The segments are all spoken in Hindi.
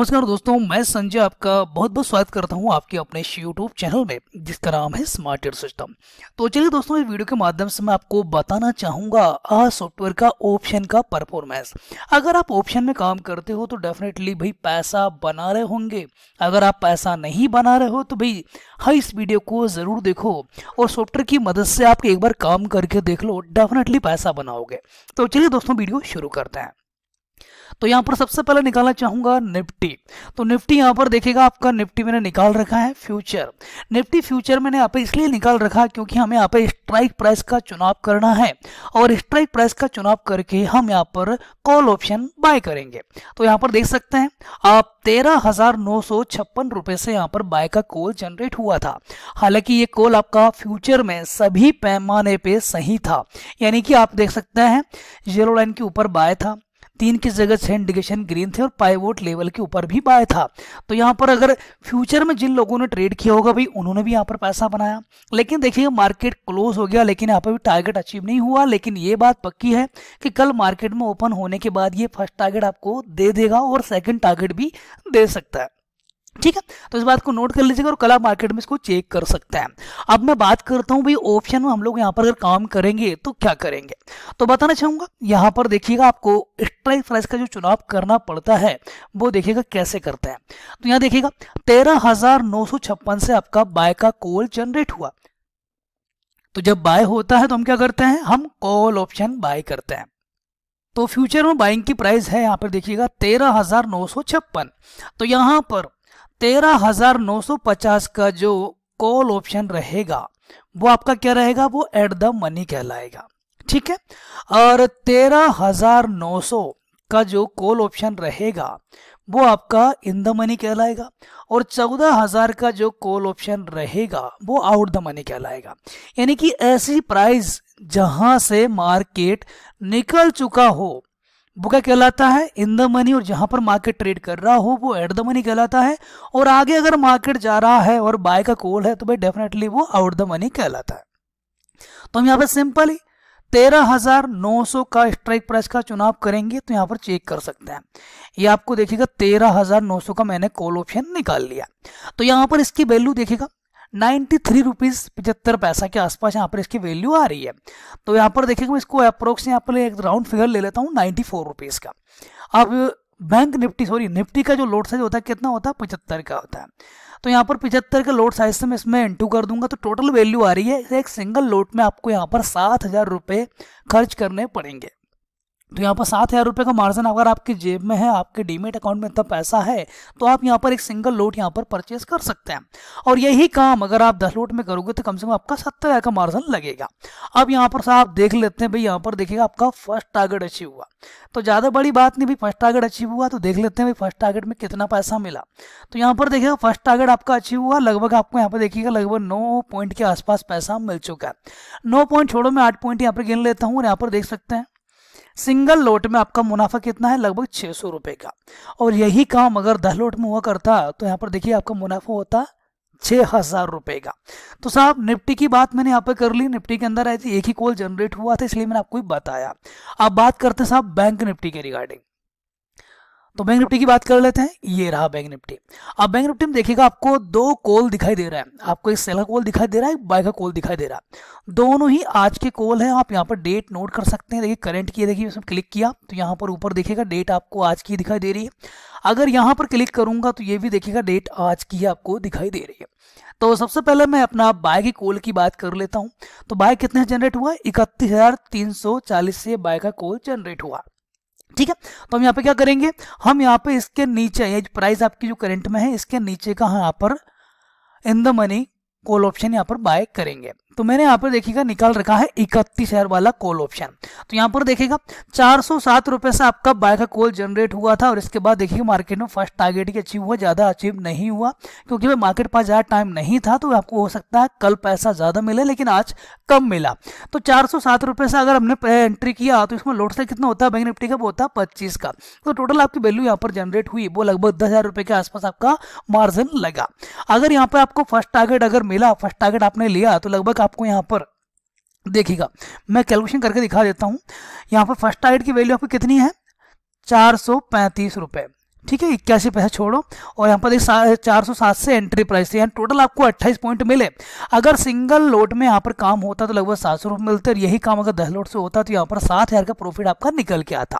नमस्कार दोस्तों मैं संजय आपका बहुत बहुत स्वागत करता हूं आपके अपने यूट्यूब चैनल में जिसका नाम है स्मार्ट एयर सिस्टम तो चलिए दोस्तों इस वीडियो के माध्यम से मैं आपको बताना चाहूंगा आ सॉफ्टवेयर का ऑप्शन का परफॉर्मेंस अगर आप ऑप्शन में काम करते हो तो डेफिनेटली भाई पैसा बना रहे होंगे अगर आप पैसा नहीं बना रहे हो तो भाई हाँ इस वीडियो को ज़रूर देखो और सॉफ्टवेयर की मदद से आप एक बार काम करके देख लो डेफिनेटली पैसा बनाओगे तो चलिए दोस्तों वीडियो शुरू करते हैं तो यहाँ पर सबसे पहले निकालना चाहूंगा निफ्टी तो निफ्टी यहाँ पर देखेगा आपका निफ्टी मैंने निकाल रखा है फ्यूचर निफ्टी फ्यूचर मैंने यहाँ पे इसलिए निकाल रखा क्योंकि हमें यहाँ पे स्ट्राइक प्राइस का चुनाव करना है और स्ट्राइक प्राइस का चुनाव करके हम यहाँ पर कॉल ऑप्शन बाय करेंगे तो यहाँ पर देख सकते हैं आप तेरह हजार नौ सौ छप्पन रुपए से यहाँ पर बाय का कॉल जनरेट हुआ था हालांकि ये कॉल आपका फ्यूचर में सभी पैमाने पे सही था यानी कि आप देख सकते हैं जीरो लाइन के ऊपर बाय था तीन की जगह छह इंडिकेशन ग्रीन थे और पाइवोट लेवल के ऊपर भी बाय था तो यहाँ पर अगर फ्यूचर में जिन लोगों ने ट्रेड किया होगा भाई उन्होंने भी यहाँ पर पैसा बनाया लेकिन देखिए मार्केट क्लोज हो गया लेकिन यहाँ पर भी टारगेट अचीव नहीं हुआ लेकिन ये बात पक्की है कि कल मार्केट में ओपन होने के बाद ये फर्स्ट टारगेट आपको दे देगा और सेकेंड टारगेट भी दे सकता है ठीक है तो इस बात को नोट कर लीजिएगा और कल आप मार्केट में इसको चेक कर सकते हैं अब मैं बात करता हूं भाई ऑप्शन में हम लोग यहां पर अगर काम करेंगे तो क्या करेंगे तो बताना चाहूंगा यहां पर देखिएगा आपको स्ट्राइक प्राइस का जो चुनाव करना पड़ता है वो देखिएगा कैसे करते हैं तो यहां देखिएगा तेरह से आपका बाय का कोल जनरेट हुआ तो जब बाय होता है तो हम क्या करते हैं हम कॉल ऑप्शन बाय करते हैं तो फ्यूचर में बाइंग की प्राइस है यहाँ पर देखिएगा तेरह हजार नौ सौ छप्पन तो यहाँ पर तेरह हजार नौ सौ पचास का जो कॉल ऑप्शन रहेगा वो आपका क्या रहेगा वो एट द मनी कहलाएगा ठीक है और तेरह हजार नौ का जो कॉल ऑप्शन रहेगा वो आपका इन द मनी कहलाएगा और चौदह हजार का जो कॉल ऑप्शन रहेगा वो आउट द मनी कहलाएगा यानी कि ऐसी प्राइस जहां से मार्केट निकल चुका हो वो क्या कहलाता है इन द मनी और जहां पर मार्केट ट्रेड कर रहा हो वो एट द मनी कहलाता है और आगे अगर मार्केट जा रहा है और बाय का कॉल है तो भाई डेफिनेटली वो आउट द मनी कहलाता है तो हम यहाँ पर ही तेरह हजार नौ सौ का स्ट्राइक प्राइस का चुनाव करेंगे तो यहाँ पर चेक कर सकते हैं ये आपको देखिएगा तेरह हजार नौ सौ का मैंने कॉल ऑप्शन निकाल लिया तो यहाँ पर इसकी वैल्यू देखिएगा नाइन्टी थ्री रुपीज़ पिछहत्तर पैसा के आसपास यहाँ पर इसकी वैल्यू आ रही है तो यहाँ पर देखेंगे मैं इसको अप्रोक्स यहाँ पर एक राउंड फिगर ले लेता हूँ नाइन्टी फोर रुपीज़ का अब बैंक निफ्टी सॉरी निफ्टी का जो लोड साइज होता है कितना होता है पचहत्तर का होता है तो यहाँ पर पिछहत्तर का लोड साइज से मैं इसमें एंटू कर दूंगा तो टोटल वैल्यू आ रही है एक सिंगल लोड में आपको यहाँ पर सात हज़ार रुपये खर्च करने पड़ेंगे तो यहाँ पर सात हज़ार रुपये का मार्जिन अगर आपकी जेब में है आपके डीमेट अकाउंट में इतना पैसा है तो आप यहाँ पर एक सिंगल लोट यहाँ पर परचेज कर सकते हैं और यही काम अगर आप दस लोट में करोगे तो कम से कम आपका सत्तर हज़ार का मार्जिन लगेगा अब यहाँ पर साहब देख लेते हैं भाई यहाँ पर देखिएगा आपका फर्स्ट टारगेट अचीव हुआ तो ज़्यादा बड़ी बात नहीं भाई फर्स्ट टारगेट अचीव हुआ तो देख लेते हैं भाई फर्स्ट टारगेट में कितना पैसा मिला तो यहाँ पर देखिएगा फर्स्ट टारगेट आपका अचीव हुआ लगभग आपको यहाँ पर देखिएगा लगभग नौ पॉइंट के आसपास पैसा मिल चुका है नौ पॉइंट छोड़ो मैं आठ पॉइंट यहाँ पर गिन लेता हूँ और यहाँ पर देख सकते हैं सिंगल लोट में आपका मुनाफा कितना है लगभग छः सौ रुपये का और यही काम अगर दस लोट में हुआ करता तो यहाँ पर देखिए आपका मुनाफा होता छः हज़ार रुपये का तो साहब निफ्टी की बात मैंने यहाँ पर कर ली निफ्टी के अंदर आई थी एक ही कॉल जनरेट हुआ था इसलिए मैंने आपको बताया अब बात करते हैं साहब बैंक निफ्टी के रिगार्डिंग तो बैंक निफ्टी की बात कर लेते हैं ये रहा बैंक निफ्टी अब बैंक निफ्टी में देखिएगा आपको दो कॉल दिखाई दे रहा है आपको एक सेल का कॉल दिखाई दे रहा है एक बाय का कॉल दिखाई दे रहा है दोनों ही आज के कॉल हैं आप यहाँ पर डेट नोट कर सकते हैं देखिए करंट की देखिए उसमें क्लिक किया तो यहाँ पर ऊपर देखेगा डेट आपको आज की दिखाई दे रही है अगर यहाँ पर क्लिक करूंगा तो ये भी देखेगा डेट आज की आपको दिखाई दे रही है तो सबसे पहले मैं अपना बाय की कॉल की बात कर लेता हूँ तो बाय कितने जनरेट हुआ इकतीस से बाय का कॉल जनरेट हुआ ठीक है तो हम यहाँ पे क्या करेंगे हम यहाँ पे इसके नीचे ये प्राइस आपकी जो करंट में है इसके नीचे का यहाँ पर in the money call option यहाँ पर बाय करेंगे तो मैंने यहाँ पर देखिएगा निकाल रखा है इकतीस हजार वाला कॉल ऑप्शन तो यहाँ पर देखिएगा चार सौ सात रुपए से आपका बाय का कॉल जनरेट हुआ था और इसके बाद देखिए मार्केट में फर्स्ट टारगेट ही अचीव हुआ ज़्यादा अचीव नहीं हुआ क्योंकि भाई मार्केट पास ज़्यादा टाइम नहीं था तो आपको हो सकता है कल पैसा ज़्यादा मिले लेकिन आज कम मिला तो चार सौ सात से अगर हमने एंट्री किया तो इसमें लोट से कितना होता है बैंक निफ्टी का वो होता है पच्चीस का तो टोटल आपकी वैल्यू यहाँ पर जनरेट हुई वो लगभग दस हज़ार के आसपास आपका मार्जिन लगा अगर यहाँ पर आपको फर्स्ट टारगेट अगर मिला फर्स्ट टारगेट आपने लिया तो लगभग आपको यहाँ पर देखिएगा मैं कैलकुलेशन करके दिखा देता हूँ यहाँ पर फर्स्ट आइड की वैल्यू आपकी कितनी है चार सौ पैंतीस रुपये ठीक है इक्यासी पैसा छोड़ो और यहाँ पर एक चार सौ सात से एंट्री प्राइस थी यहाँ टोटल आपको अट्ठाईस पॉइंट मिले अगर सिंगल लोट में यहाँ पर काम होता तो लगभग सात सौ रुपये मिलते और यही काम अगर दस लोट से होता तो यहाँ पर सात हज़ार का प्रॉफिट आपका निकल के आता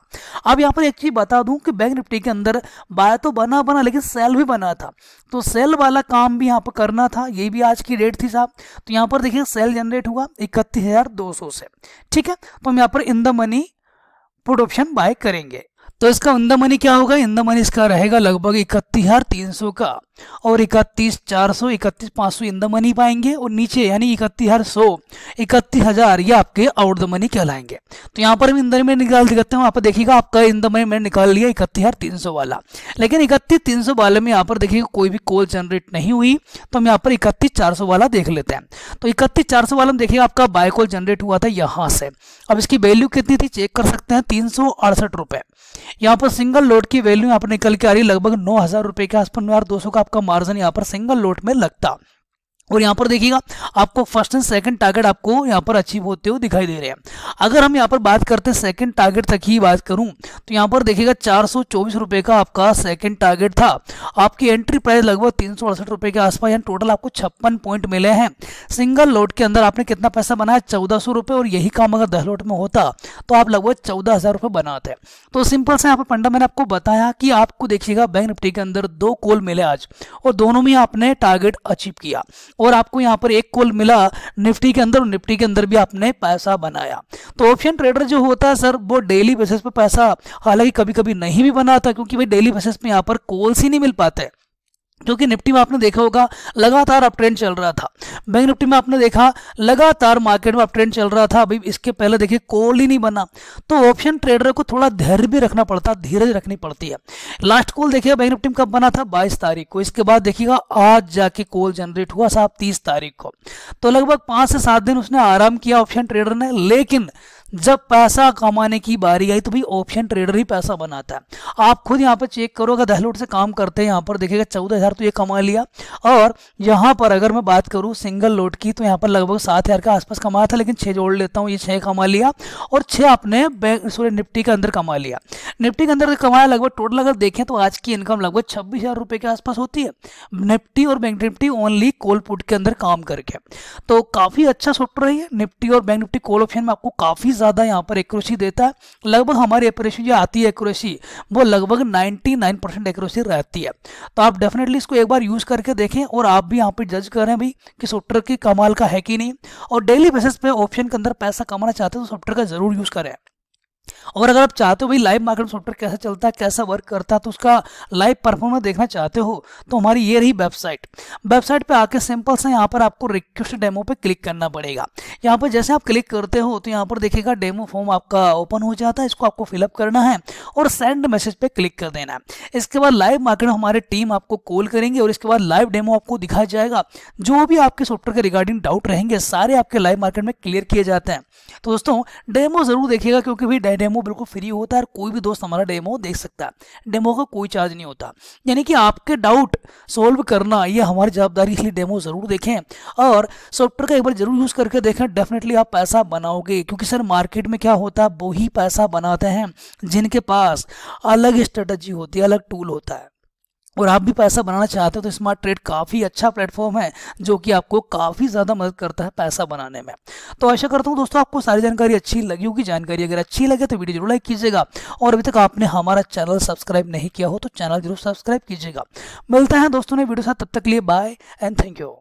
अब यहाँ पर एक चीज़ बता दूँ कि बैंक निफ्टी के अंदर बाय तो बना बना लेकिन सेल भी बना था तो सेल वाला काम भी यहाँ पर करना था ये भी आज की डेट थी साहब तो यहाँ पर देखिए सेल जनरेट हुआ इकतीस से ठीक है तो हम यहाँ पर in the money put option buy करेंगे तो इसका इन मनी क्या होगा इंदमनी मनी इसका रहेगा लगभग इकतीस हजार तीन सौ का और इकतीस चार सौ इकतीस पाँच सौ इन द मनी पाएंगे और नीचे यानी इकतीस हर सौ इकतीस हज़ार ये आपके आउट द मनी कहलाएंगे तो यहाँ पर हम इंदर में निकाल दिखाते हैं वहाँ पर देखिएगा आपका इन द मनी मैंने निकाल लिया इकतीस हज़ार तीन सौ वाला लेकिन इकतीस तीन सौ वाले में यहाँ पर देखिएगा कोई भी कॉल जनरेट नहीं हुई तो हम यहाँ पर इकतीस चार सौ वाला देख लेते हैं तो इकतीस चार सौ वाला में देखिएगा आपका बाय कॉल जनरेट हुआ था यहाँ से अब इसकी वैल्यू कितनी थी चेक कर सकते हैं तीन सौ अड़सठ रुपये यहाँ पर सिंगल लोड की वैल्यू यहाँ पर निकल के आ रही है लगभग नौ हज़ार रुपये के आसपास दो सौ का आपका मार्जिन यहाँ पर सिंगल लोट में लगता और यहाँ पर देखिएगा आपको फर्स्ट एंड सेकंड टारगेट आपको यहाँ पर अचीव होते हुए दिखाई दे रहे हैं अगर हम यहाँ पर बात करते हैं सेकंड टारगेट तक ही बात करूँ तो यहाँ पर देखिएगा चार रुपए का आपका सेकंड टारगेट था आपकी एंट्री प्राइस लगभग तीन रुपए के आसपास यानी टोटल आपको छप्पन पॉइंट मिले हैं सिंगल लोट के अंदर आपने कितना पैसा बनाया चौदह रुपए और यही काम अगर दस लोट में होता तो आप लगभग चौदह हजार रुपये बनाते तो सिंपल से यहाँ पर पंडा मैंने आपको बताया कि आपको देखिएगा बैंक निफ्टी के अंदर दो कॉल मिले आज और दोनों में आपने टारगेट अचीव किया और आपको यहाँ पर एक कॉल मिला निफ्टी के अंदर और निफ्टी के अंदर भी आपने पैसा बनाया तो ऑप्शन ट्रेडर जो होता है सर वो डेली बेसिस पे पैसा हालांकि कभी कभी नहीं भी बनाता क्योंकि भाई डेली बेसिस पे यहाँ पर कॉल्स ही नहीं मिल पाते क्योंकि निफ्टी में आपने देखा होगा लगातार अप ट्रेंड चल रहा था बैंक निफ्टी में आपने देखा लगातार मार्केट में अप ट्रेंड चल रहा था अभी इसके पहले देखिए कॉल ही नहीं बना तो ऑप्शन ट्रेडर को थोड़ा धैर्य भी रखना पड़ता है धीरज रखनी पड़ती है लास्ट कॉल देखिए बैंक निफ्टी में कब बना था बाईस तारीख को इसके बाद देखिएगा आज जाके कॉल जनरेट हुआ साहब तीस तारीख को तो लगभग पांच से सात दिन उसने आराम किया ऑप्शन ट्रेडर ने लेकिन जब पैसा कमाने की बारी आई तो भाई ऑप्शन ट्रेडर ही पैसा बनाता है आप खुद यहाँ पर चेक करो अगर दहलोट से काम करते हैं यहाँ पर देखेगा चौदह हज़ार तो ये कमा लिया और यहाँ पर अगर मैं बात करूँ सिंगल लोट की तो यहाँ पर लगभग सात हज़ार के आसपास कमाया था लेकिन छः जोड़ लेता हूँ ये छः कमा लिया और छः आपने बैंक सॉरी निफ्टी के अंदर कमा लिया निफ्टी के अंदर कमाया लगभग टोटल अगर देखें तो आज की इनकम लगभग छब्बीस हज़ार के आसपास होती है निफ्टी और bank Nifty only call put के अंदर काम करके तो काफ़ी अच्छा सॉफ्टवेयर है निफ्टी और बैंक निफ्टी कोल ऑप्शन में आपको काफ़ी ज़्यादा यहाँ पर एक्यूरेसी देता है लगभग हमारी एक्यूरेसी जो आती है एक्यूरेसी वो लगभग 99 परसेंट एक्यूरेसी रहती है तो आप डेफिनेटली इसको एक बार यूज़ करके देखें और आप भी यहाँ पर जज करें भाई कि सॉफ्टवेयर की कमाल का है कि नहीं और डेली बेसिस पे ऑप्शन के अंदर पैसा कमाना चाहते हैं तो सॉफ्टवेयर का ज़रूर यूज़ करें और अगर आप चाहते हो भाई लाइव मार्केट सॉफ्टवेयर कैसा चलता है कैसा वर्क करता है तो उसका लाइव परफॉर्मेंस देखना चाहते हो तो हमारी ये रही वेबसाइट वेबसाइट पे आके सिंपल से यहाँ पर आपको रिक्वेस्ट डेमो पे क्लिक करना पड़ेगा यहाँ पर जैसे आप क्लिक करते हो तो यहाँ पर देखेगा डेमो फॉर्म आपका ओपन हो जाता है इसको आपको फिलअप करना है और सेंड मैसेज पे क्लिक कर देना है इसके बाद लाइव मार्केट हमारे टीम आपको कॉल करेंगे और इसके बाद लाइव डेमो आपको दिखाया जाएगा जो भी आपके सॉफ्टवेयर के रिगार्डिंग डाउट रहेंगे सारे आपके लाइव मार्केट में क्लियर किए जाते हैं तो दोस्तों डेमो जरूर देखिएगा क्योंकि भाई डेमो डेमो बिल्कुल फ्री होता है और कोई भी दोस्त हमारा डेमो देख सकता है डेमो का कोई चार्ज नहीं होता यानी कि आपके डाउट सॉल्व करना ये हमारी जवाबदारी इसलिए डेमो ज़रूर देखें और सॉफ्टवेयर का एक बार ज़रूर यूज़ करके देखें डेफिनेटली आप पैसा बनाओगे क्योंकि सर मार्केट में क्या होता है वो ही पैसा बनाते हैं जिनके पास अलग स्ट्रेटजी होती है अलग टूल होता है और आप भी पैसा बनाना चाहते हो तो स्मार्ट ट्रेड काफ़ी अच्छा प्लेटफॉर्म है जो कि आपको काफ़ी ज़्यादा मदद करता है पैसा बनाने में तो आशा करता हूँ दोस्तों आपको सारी जानकारी अच्छी लगी होगी जानकारी अगर अच्छी लगे तो वीडियो जरूर लाइक कीजिएगा और अभी तक आपने हमारा चैनल सब्सक्राइब नहीं किया हो तो चैनल जरूर सब्सक्राइब कीजिएगा मिलता है दोस्तों ने वीडियो साथ तब तक लिए बाय एंड थैंक यू